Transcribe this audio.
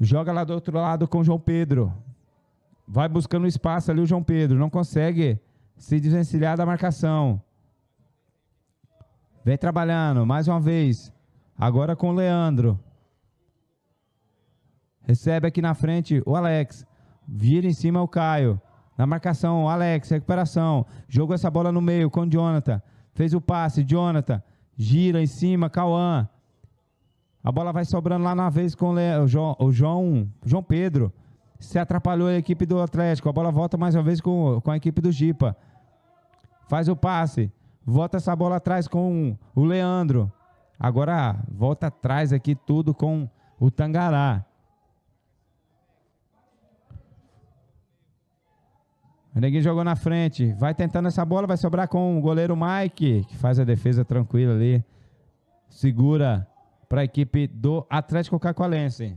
Joga lá do outro lado com o João Pedro. Vai buscando espaço ali o João Pedro. Não consegue se desvencilhar da marcação. Vem trabalhando mais uma vez. Agora com o Leandro. Recebe aqui na frente o Alex. Vira em cima o Caio. Na marcação, o Alex, recuperação. Jogou essa bola no meio com o Jonathan. Fez o passe, Jonathan. Gira em cima, Cauã. A bola vai sobrando lá na vez com o João, o João, João Pedro. Se atrapalhou a equipe do Atlético. A bola volta mais uma vez com, com a equipe do Gipa. Faz o passe. Volta essa bola atrás com o Leandro. Agora volta atrás aqui tudo com o Tangará. Neguinho jogou na frente. Vai tentando essa bola, vai sobrar com o goleiro Mike, que faz a defesa tranquila ali. Segura para a equipe do Atlético Cacoalense.